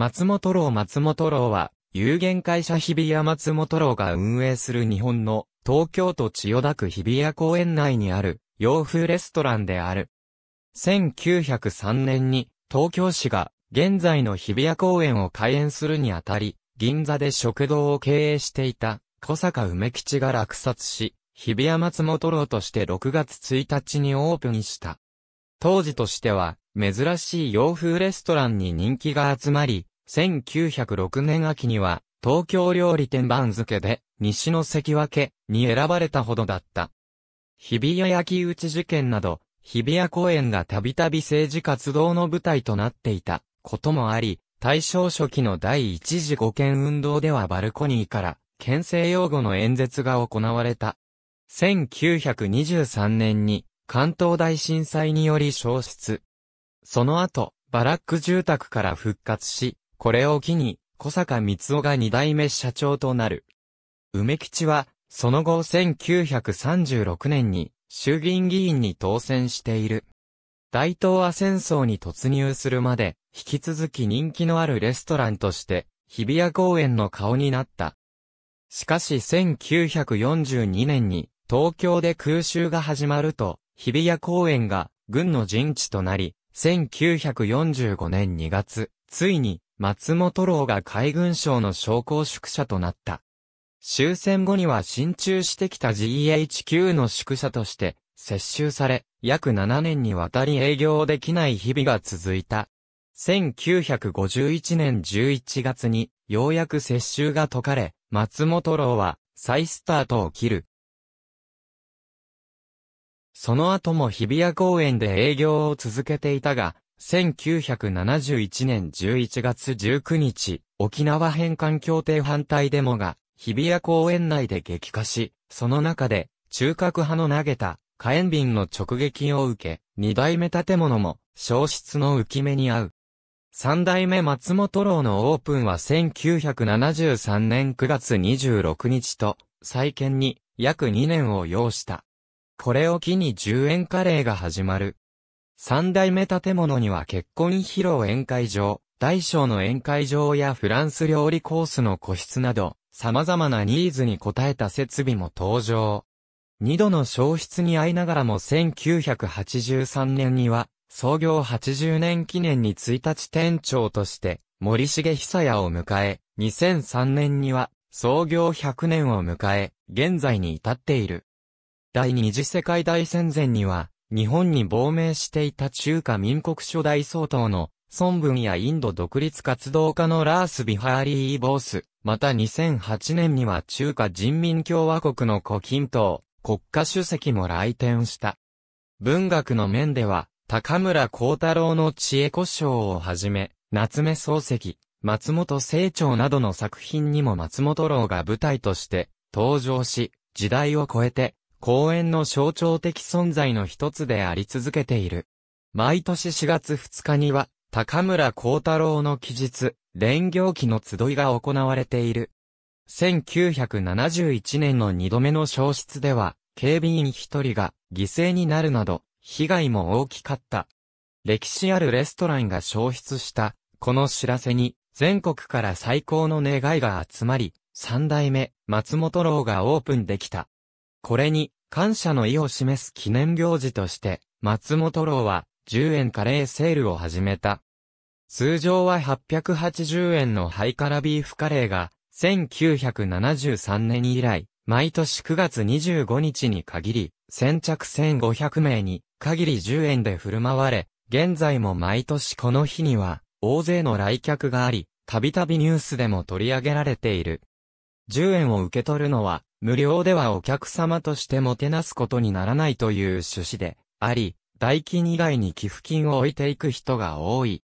松本楼松本楼は、有限会社日比谷松本楼が運営する日本の東京都千代田区日比谷公園内にある洋風レストランである。1903年に東京市が現在の日比谷公園を開園するにあたり、銀座で食堂を経営していた小坂梅吉が落札し、日比谷松本楼として6月1日にオープンした。当時としては珍しい洋風レストランに人気が集まり、1906年秋には、東京料理店番付で、西の関脇に選ばれたほどだった。日比谷焼き打ち事件など、日比谷公園がたびたび政治活動の舞台となっていたこともあり、大正初期の第一次五県運動ではバルコニーから、県政用語の演説が行われた。1923年に、関東大震災により消失。その後、バラック住宅から復活し、これを機に、小坂光夫が二代目社長となる。梅吉は、その後1936年に、衆議院議員に当選している。大東亜戦争に突入するまで、引き続き人気のあるレストランとして、日比谷公園の顔になった。しかし1942年に、東京で空襲が始まると、日比谷公園が軍の陣地となり、1945年2月、ついに松本楼が海軍省の商工宿舎となった。終戦後には進駐してきた GHQ の宿舎として、接収され、約7年にわたり営業できない日々が続いた。1951年11月に、ようやく接収が解かれ、松本楼は、再スタートを切る。その後も日比谷公園で営業を続けていたが、1971年11月19日、沖縄返還協定反対デモが、日比谷公園内で激化し、その中で、中核派の投げた、火炎瓶の直撃を受け、二代目建物も、消失の浮き目に合う。三代目松本楼のオープンは1973年9月26日と、再建に約2年を要した。これを機に10円カレーが始まる。三代目建物には結婚披露宴会場、大小の宴会場やフランス料理コースの個室など、様々なニーズに応えた設備も登場。二度の消失に遭いながらも1983年には、創業80年記念に1日店長として、森重久屋を迎え、2003年には、創業100年を迎え、現在に至っている。第二次世界大戦前には、日本に亡命していた中華民国初代総統の孫文やインド独立活動家のラース・ビハーリー・ボース、また2008年には中華人民共和国の胡錦涛、国家主席も来店した。文学の面では、高村光太郎の知恵古書をはじめ、夏目漱石、松本清張などの作品にも松本郎が舞台として登場し、時代を超えて公園の象徴的存在の一つであり続けている。毎年4月2日には、高村光太郎の記述、連行記の集いが行われている。1971年の2度目の消失では、警備員一人が犠牲になるなど、被害も大きかった。歴史あるレストランが消失した、この知らせに、全国から最高の願いが集まり、三代目、松本楼がオープンできた。これに、感謝の意を示す記念行事として、松本楼は、10円カレーセールを始めた。通常は880円のハイカラビーフカレーが、1973年以来、毎年9月25日に限り、先着1500名に、限り10円で振る舞われ、現在も毎年この日には、大勢の来客があり、たびたびニュースでも取り上げられている。10円を受け取るのは、無料ではお客様としてもてなすことにならないという趣旨であり、代金以外に寄付金を置いていく人が多い。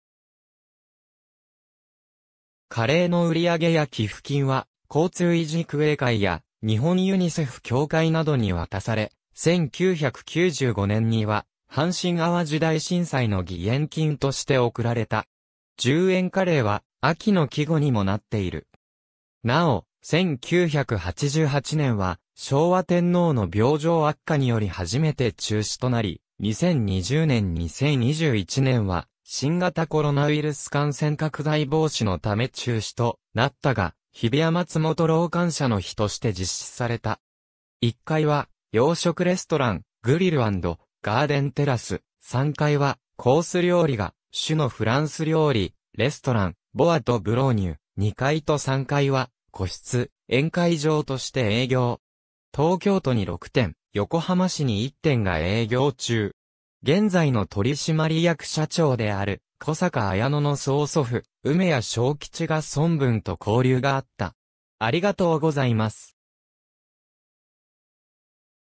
カレーの売り上げや寄付金は、交通維持区営会や日本ユニセフ協会などに渡され、1995年には、阪神淡路大震災の義援金として送られた。10円カレーは、秋の季語にもなっている。なお、1988年は、昭和天皇の病状悪化により初めて中止となり、2020年2021年は、新型コロナウイルス感染拡大防止のため中止となったが、日比谷松本老館者の日として実施された。1階は、洋食レストラン、グリルガーデンテラス。3階は、コース料理が、主のフランス料理、レストラン、ボアとブローニュ。2階と3階は、個室、宴会場として営業。東京都に6店、横浜市に1店が営業中。現在の取締役社長である、小坂綾乃の曽祖父、梅谷正吉が孫文と交流があった。ありがとうございます。